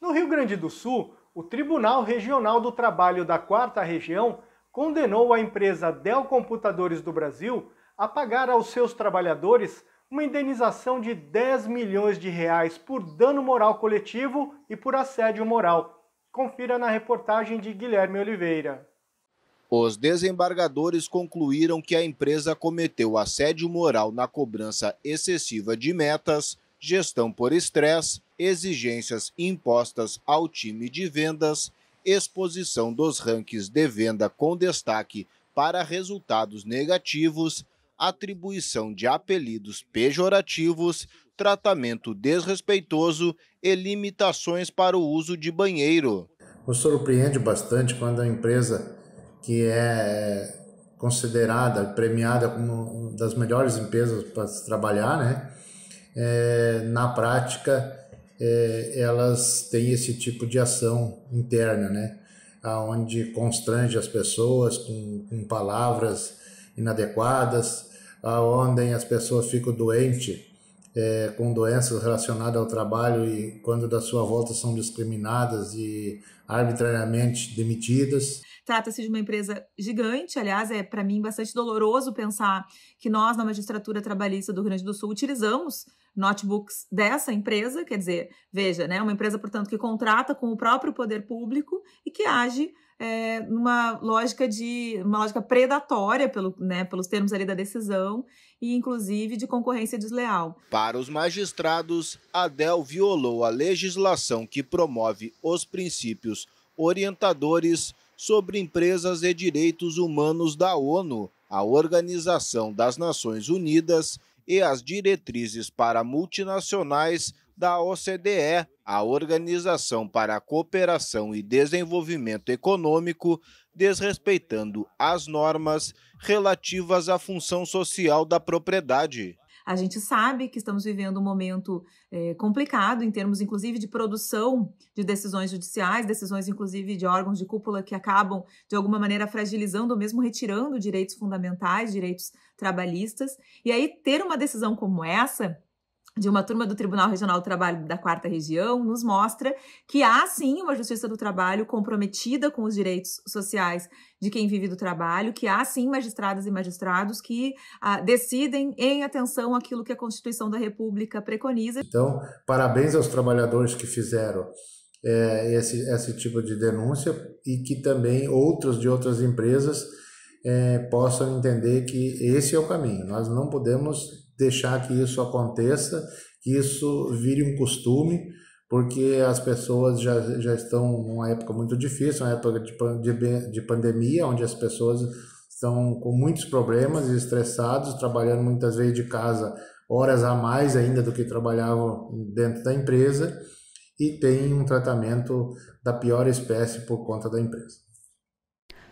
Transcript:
No Rio Grande do Sul, o Tribunal Regional do Trabalho da Quarta Região condenou a empresa Dell Computadores do Brasil a pagar aos seus trabalhadores uma indenização de 10 milhões de reais por dano moral coletivo e por assédio moral. Confira na reportagem de Guilherme Oliveira. Os desembargadores concluíram que a empresa cometeu assédio moral na cobrança excessiva de metas gestão por estresse, exigências impostas ao time de vendas, exposição dos rankings de venda com destaque para resultados negativos, atribuição de apelidos pejorativos, tratamento desrespeitoso e limitações para o uso de banheiro. Nos surpreende bastante quando a empresa que é considerada, premiada como uma das melhores empresas para se trabalhar, né? é, na prática, é, elas têm esse tipo de ação interna, né? Onde constrange as pessoas com, com palavras inadequadas, aonde as pessoas ficam doentes é, com doenças relacionadas ao trabalho e quando da sua volta são discriminadas e arbitrariamente demitidas. Trata-se de uma empresa gigante, aliás, é para mim bastante doloroso pensar que nós, na magistratura trabalhista do Rio Grande do Sul, utilizamos notebooks dessa empresa, quer dizer, veja, né, uma empresa, portanto, que contrata com o próprio poder público e que age é, numa lógica de uma lógica predatória pelo, né, pelos termos ali da decisão e inclusive de concorrência desleal. Para os magistrados, Adel violou a legislação que promove os princípios orientadores sobre empresas e direitos humanos da ONU, a Organização das Nações Unidas e as diretrizes para multinacionais da OCDE, a Organização para a Cooperação e Desenvolvimento Econômico, desrespeitando as normas relativas à função social da propriedade. A gente sabe que estamos vivendo um momento é, complicado em termos, inclusive, de produção de decisões judiciais, decisões, inclusive, de órgãos de cúpula que acabam, de alguma maneira, fragilizando ou mesmo retirando direitos fundamentais, direitos trabalhistas. E aí, ter uma decisão como essa de uma turma do Tribunal Regional do Trabalho da Quarta Região nos mostra que há sim uma justiça do trabalho comprometida com os direitos sociais de quem vive do trabalho, que há sim magistradas e magistrados que ah, decidem em atenção aquilo que a Constituição da República preconiza. Então, parabéns aos trabalhadores que fizeram é, esse, esse tipo de denúncia e que também outros de outras empresas é, possam entender que esse é o caminho. Nós não podemos deixar que isso aconteça, que isso vire um costume, porque as pessoas já, já estão numa época muito difícil, uma época de, de pandemia, onde as pessoas estão com muitos problemas e estressados, trabalhando muitas vezes de casa horas a mais ainda do que trabalhavam dentro da empresa e tem um tratamento da pior espécie por conta da empresa.